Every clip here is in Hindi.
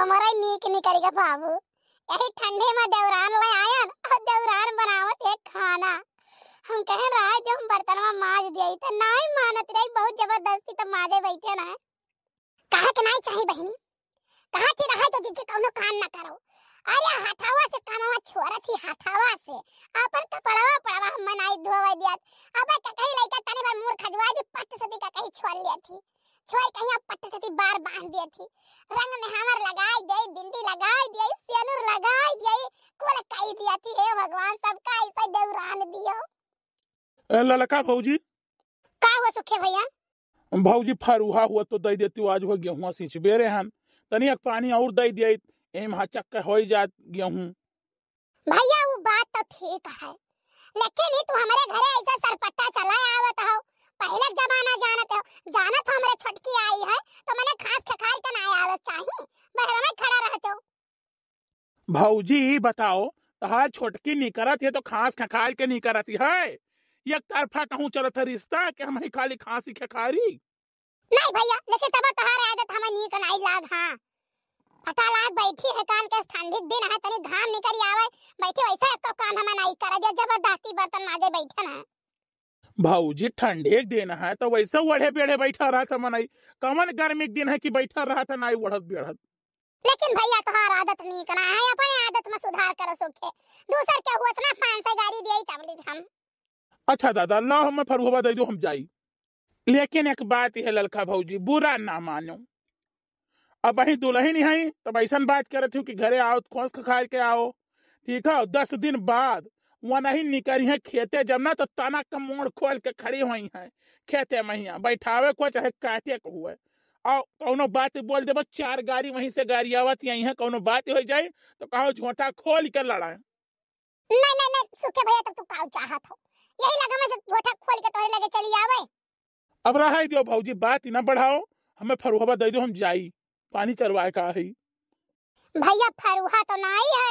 हमरा नीक के निकरेगा बाबू यही ठंडे में दौरान ले आया और दौरान बनावत है खाना हम कह रहा है जब हम बर्तन में माज दिया तो ना ही मानत रही बहुत जबरदस्ती तो माजे बैठे ना कहा के नहीं चाहिए बहनी कहा थी रहा तो जिज्जी कोनो काम ना करो अरे हाथावा से कानवा छोरा थी हाथावा से अपन कपड़वा तो पड़ावा हम मनाई धोवा दिया अब कहीं लेके तनी बार मुर खजवा दी पट से का कहीं छोड़ लिया थी छोड़ कहीं पट्टे से थी बार बांध दिए थी रंग में हमर लगाई दे बिंदी लगाई दे सेनुर लगाई दे कुल कई दिया थी हे भगवान सब का ऐसा देवरान दियो ए ललका भौजी का हुआ सुखे भैया भौजी फरुहा हुआ तो दे देती आज हो गेहूं सिंच बेरे हम एक पानी और दे दिए एम हा चक्कर हो जात गेहूं भैया वो बात तो ठीक है लेकिन ही तू हमारे घरे ऐसा सरपट्टा चलाया आवत हो पहले जमाना जानत हो जानत हो हमरे छटकी आई है तो मैंने खास खखाल के ना आवे चाहिए बहरा में खड़ा रहते हो भौजी बताओ तहा छोटकी नहीं करत है तो खास खखाल के नहीं करती है एक तरफा कहूं चलत है रिश्ता के हम ही खाली खांसी खखारी नहीं भैया लेकिन तब तहार आदत हम नहीं कनाई लाग हां पता लाग बैठी है कान के स्थानिक दिन है तनी घाम निकल आवे बैठी वैसे तो काम हम नहीं करे जबरदस्ती बर्तन माजे बैठना है भाऊजी ठंडे एक दिन है तो वैसे वढ़े बेढ़े बैठा रहा था मनाई कमन गर्मी एक दिन है कि बैठा रहा था नाई वढ़त बेढ़त लेकिन भैया तुम्हारा तो आदत नहीं करना है अपने आदत में सुधार करो सुखे दूसर क्या हुआ इतना पांच सौ गाड़ी दिए तब ली हम अच्छा दादा ना हमें फरुहबा दे दो हम जाई लेकिन एक बात है ललका भाऊजी बुरा ना मानो अब वही दुल्हन है तब ऐसा बात कर करते हो कि घरे आओ खोस खा के आओ ठीक है दस दिन बाद ही निकल है खेते जब ना तो तना का मोड़ खोल के खड़ी हुई है खेते में ही बैठावे को चाहे काटे को हुए और कौनो बात बोल देबो चार गाड़ी वहीं से गाड़ी आवत यही है कौनो बात हो जाए तो कहो झोटा खोल के लड़ाए नहीं नहीं नहीं सुखे भैया तब तो तू काऊ चाहत हो यही लगा मैं झोटा खोल के तोरे लगे चली आवे अब रहा दियो भौजी बात ना बढ़ाओ हमें फरुहबा दे दो हम जाई पानी चरवाए का है भैया फरुहा तो नहीं है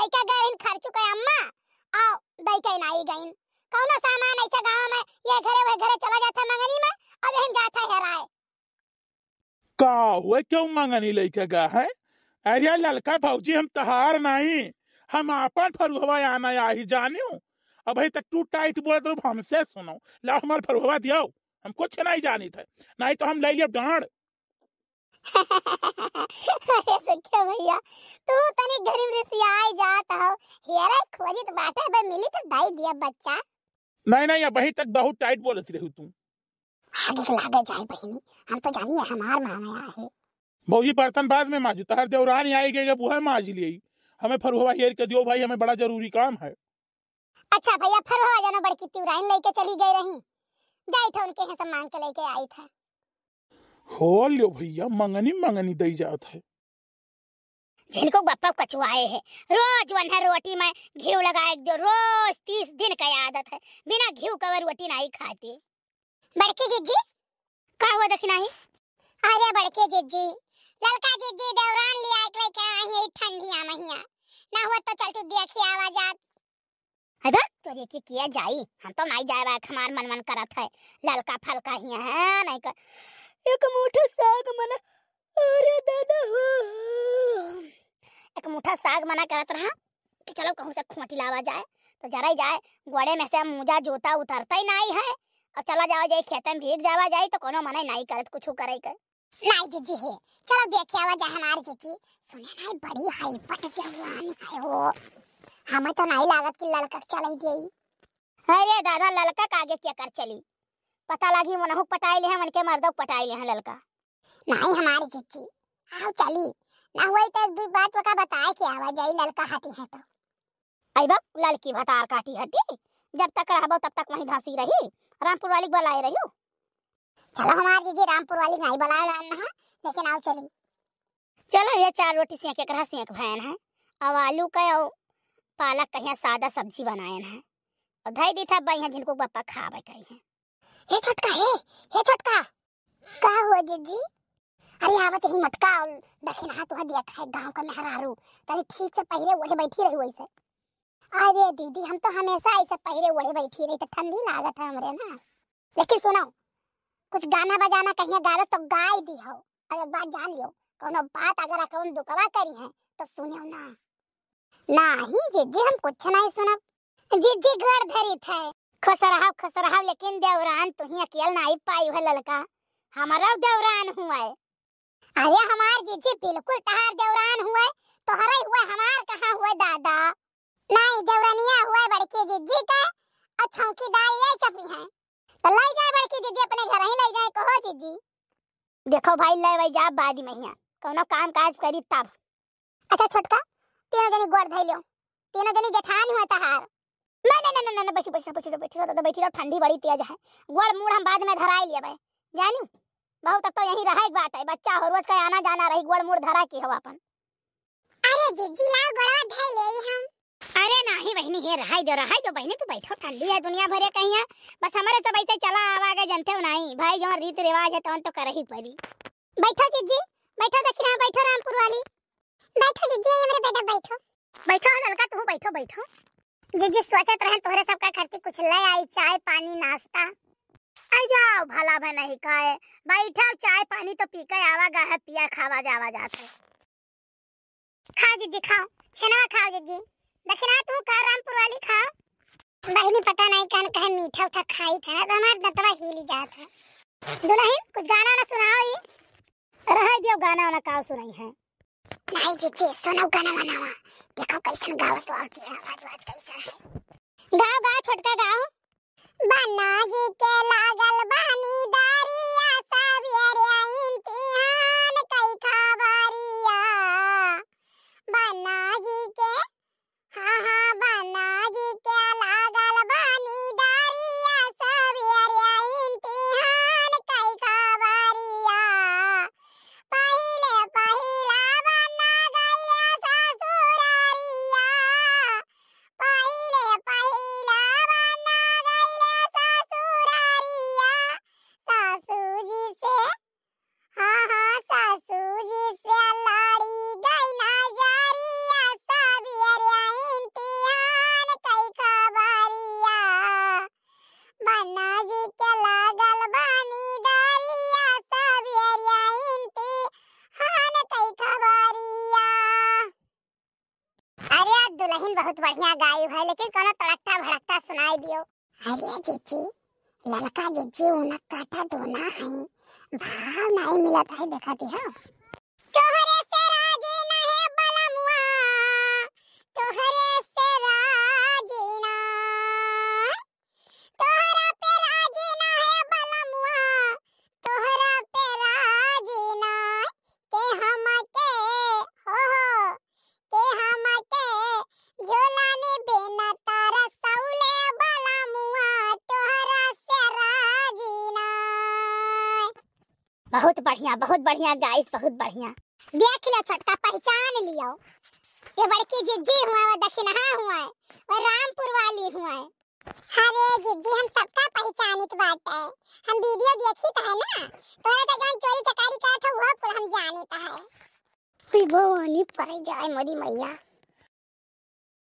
लड़का गए इन खर्चू का अम्मा आओ दई के नाई गईन कौनो सामान ऐसा गांव में ये घरे वे घरे चला जाता मंगनी में अब हम जाता है हेराए का हुए क्यों मंगनी लेके गा है अरे ललका भौजी हम तहार नहीं हम आपन फरुहवा आना आही जानियो अब भाई तक टू टाइट बोल तो हमसे सुनो ला हमार फरुहवा दियो हम कुछ नहीं जानी थे नहीं तो हम ले लिया डांड अरे सख्या भैया तू तनी गरीब रसिया आई जात हो हेरे खोजित बाटे बे मिली तो दाई दिया बच्चा नहीं नहीं अभी तक बहुत टाइट बोलत रहू तू आगे के लागे जाए बहनी हम तो जानिए हमार मामा है भौजी बर्तन बाद में माजू तहर देवरानी आई गई जब वह माज लिए हमें फरुआ हेर के दियो भाई हमें बड़ा जरूरी काम है अच्छा भैया फरुआ जानो बड़की तिवराइन लेके चली गई रही जाई था उनके यहाँ सम्मान के लेके आई था हो लो भैया मंगनी मंगनी दई जात है जिनको बप्पा कचुआए है रोज वन है रोटी में घी लगा एक दो रोज तीस दिन का आदत है बिना घी कवर रोटी नहीं खाती बड़के जीजी का हुआ देखी नहीं अरे बड़के जीजी ललका जीजी दौरान लिया एक लेके आए हैं ठंडिया महिया ना हुआ तो चल तू देखी आवाज आ अरे तो ये की किया जाई हम तो नहीं जाए हमार मन मन करत है ललका फलका ही है नहीं कर एक मुठा साग मना अरे दादा हो एक मुठा साग मना करत रहा कि चलो कहूं से खोटी लावा जाए तो जरा ही जाए गोड़े में से मुजा जोता उतरता ही नहीं है और चला जाओ जाए खेत में भीग जावा जाए तो कोनो मना नहीं करत कुछ करे कर नहीं जीजी है चलो देखे आवा जा हमार जीजी सुने नहीं बड़ी हाई पट के जवान है वो हमें तो नहीं लागत कि ललकक चली गई अरे दादा ललकक आगे क्या कर चली पता लगी मनहु पटाई ले मन के मर्दो पटाई ले ललका नहीं हमारी चीची आओ चली ना हुई तो दू बात का बताए के आवा जाई ललका हटी है तो आई बाप लड़की भतार काटी हटी जब तक रहबो तब तक वहीं धासी रही रामपुर वाली बुलाए रही हो चलो हमार जीजी रामपुर वाली नहीं बुलाए रहन ना लेकिन आओ चली चलो ये चार रोटी सेक एक सेक भैन है अब आलू का और पालक कहिया सादा सब्जी बनाए हैं और धई दी था बई जिनको बप्पा खावे कही हैं हे छटका हे हे छटका का हुआ जीजी अरे आवत तो ही मटका और दखिन हाथ वह दिया था गांव का मेहरारू तभी ठीक से पहले ओढ़े बैठी रही वैसे अरे दीदी हम तो हमेशा ऐसे पहले ओढ़े बैठी रही तो ठंडी लागत है हमरे ना लेकिन सुनो कुछ गाना बजाना कहीं गारो तो गाय दी हो और एक बात जान लियो कोनो बात अगर अकौन दुकवा करी है तो सुनियो ना नहीं जीजी हम कुछ नहीं सुनब जीजी गड़ धरी थे खसरहाव खसरहाव लेकिन देवरान तुहिया अकेल ना आई पाई हो ललका हमारा देवरान हुआ है अरे हमार जीजी बिल्कुल तहार देवरान हुआ है तो हरे हुआ हमार कहाँ हुआ दादा नहीं देवरानिया हुआ है बड़की जीजी का और चौकीदार ये चपरी है तो ले जाए बड़की जीजी अपने घर ही ले जाए कहो जीजी देखो भाई ले भाई जा बाद में ही कोनो काम काज करी तब अच्छा छोटका तीनों जनी गोड़ धैलियो तीनों जनी जेठान हुआ तहार नहीं नहीं नहीं नहीं बैठी बैठी बैठी बैठी तो बैठी तो ठंडी बड़ी तेज है गोड़ मूड हम बाद में धरा लिया भाई जानी बहुत तब तो यही एक बात है बच्चा हो रोज का आना जाना रही गोड़ मूड धरा की हो अपन अरे जीजी लाओ गोड़वा धै ले हम अरे नहीं बहनी हे रहा दो रहा दो बहनी तू बैठो ठंडी है दुनिया भर कहीं है बस हमारे सब ऐसे चला आवा के जानते हो नहीं भाई जो रीत रिवाज है तवन तो कर ही पड़ी बैठो जीजी बैठो देखिए बैठो रामपुर वाली बैठो जीजी ये मेरे बेटा बैठो बैठो लड़का तू बैठो बैठो जी जी सोचत रहे तोहरे का खर्ची कुछ ले आई चाय पानी नाश्ता आ जाओ भला भला नहीं काए बैठा चाय पानी तो पी के आवा गा है पिया खावा जावा जाते खाओ जी जी खाओ छेनवा खाओ जी जी दखना तू का रामपुर वाली खाओ बहनी पता नहीं कहन कहे मीठा उठा खाई था तो हमार दतवा हिल जात है दुल्हन कुछ गाना ना सुनाओ ये रह दियो गाना ना का सुनाई है नहीं जी जी सुनाओ गाना वाना देखो कैसा गाँव तो आती आवाज आवाज कैसा है गाँव गाँव छोटका गाँव बना जी के लागल बहानी दारी दुल्हन बहुत बढ़िया गाय है लेकिन कोनो तड़कता भड़कता सुनाई दियो अरे जीजी ललका जीजी उनक काटा दोना है भाव नहीं मिलत है देखा दी बहुत बढ़िया बहुत बढ़िया गाइस बहुत बढ़िया देख लो छोटका पहचान लियो ये बड़की जिज्जी हुआ है दखिनहा हुआ है और रामपुर वाली हुआ है अरे जिज्जी हम सबका पहचानित बात है हम वीडियो देखी तो है ना तोरे तो जान चोरी चकारी का था वो कुल हम जानित है कोई भवानी पर जाए मोरी मैया